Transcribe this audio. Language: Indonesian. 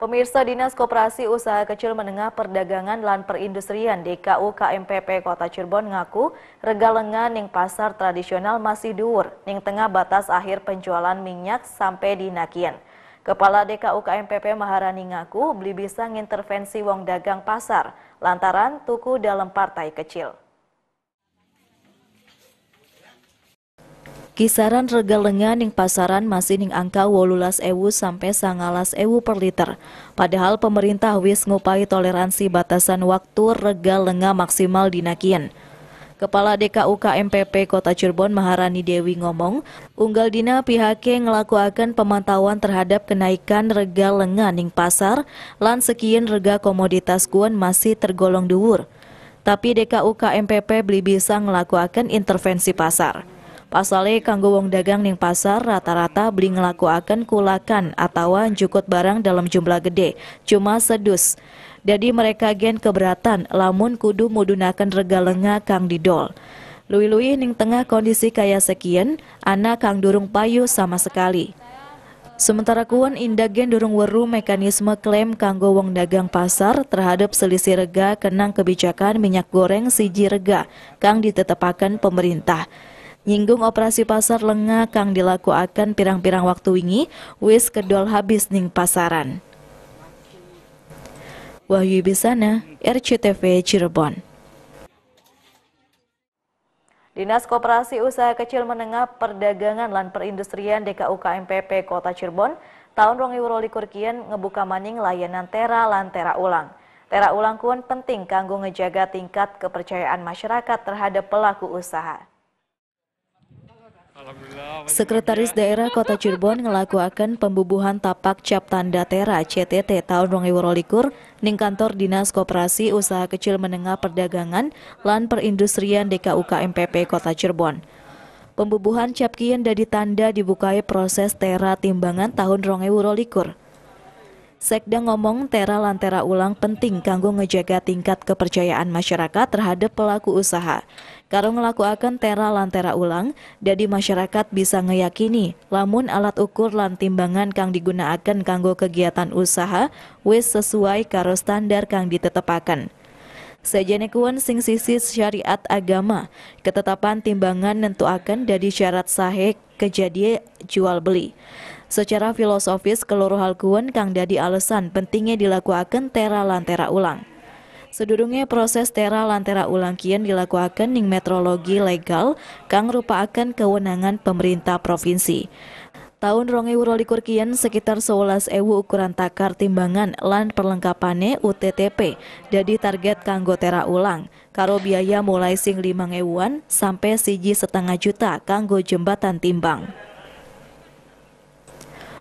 Pemirsa Dinas Koperasi Usaha Kecil Menengah Perdagangan dan Perindustrian DKU KMPP Kota Cirebon ngaku regalengan yang pasar tradisional masih dhuwur yang tengah batas akhir penjualan minyak sampai di Nakian. Kepala DKU KMPP Maharani ngaku beli bisa ngintervensi wong dagang pasar lantaran tuku dalam partai kecil. Kisaran rega lengan yang pasaran masih ning angka wolulas ewu sampai sangalas ewu per liter. Padahal pemerintah wis ngupai toleransi batasan waktu rega lenga maksimal dinakian. Kepala DKUK MPP Kota Cirebon Maharani Dewi ngomong, unggal dina pihaknya ngelakuakan pemantauan terhadap kenaikan rega lenga ning pasar, lan sekian rega komoditas guan masih tergolong duur. Tapi DKUK MPP beli bisa ngelakuakan intervensi pasar. Pasalnya, kanggo wong dagang ning pasar rata-rata beli ngelaku akan kulakan atau jukut barang dalam jumlah gede, cuma sedus. Jadi mereka gen keberatan lamun kudu mudunakan lengah kang didol. Lui-lui ning tengah kondisi kaya sekian, anak kang durung payu sama sekali. Sementara kuan gen durung weru mekanisme klaim kanggo wong dagang pasar terhadap selisih rega kenang kebijakan minyak goreng siji rega kang ditetapkan pemerintah. Nyinggung operasi pasar lengakang kang dilakukan pirang-pirang waktu wingi, wis kedol habis ning pasaran. Wahyu Bisana, RCTV Cirebon. Dinas Koperasi Usaha Kecil Menengah Perdagangan dan Perindustrian DKUKMPP Kota Cirebon tahun 2022 kian ngebuka maning layanan tera lan tera ulang. Tera ulang kuan penting kanggo ngejaga tingkat kepercayaan masyarakat terhadap pelaku usaha. Sekretaris Daerah Kota Cirebon melakukan pembubuhan tapak cap tanda Tera CTT tahun 2022 di kantor Dinas Koperasi Usaha Kecil Menengah Perdagangan lan Perindustrian DKUK MPP Kota Cirebon. Pembubuhan cap kian dari tanda dibukai proses Tera timbangan tahun 2022. Sekda ngomong tera lantera ulang penting kanggo ngejaga tingkat kepercayaan masyarakat terhadap pelaku usaha. Karo ngelakuakan tera lantera ulang, jadi masyarakat bisa ngeyakini lamun alat ukur lan timbangan kang digunakan kanggo kegiatan usaha wis sesuai karo standar kang ditetepakan. Sejenekuan sing sisi syariat agama, ketetapan timbangan nentuakan dari syarat sahe kejadian jual beli. Secara filosofis, hal kuen kang dadi alasan pentingnya dilakukan tera lantera ulang. Sedurunge proses tera lantera ulang kian dilakukan ning metrologi legal kang rupa akan kewenangan pemerintah provinsi. Tahun rongi urolikur kian sekitar 11 ewu ukuran takar timbangan lan perlengkapane UTTP jadi target kanggo tera ulang. Karo biaya mulai sing lima ewuan sampai siji setengah juta kanggo jembatan timbang.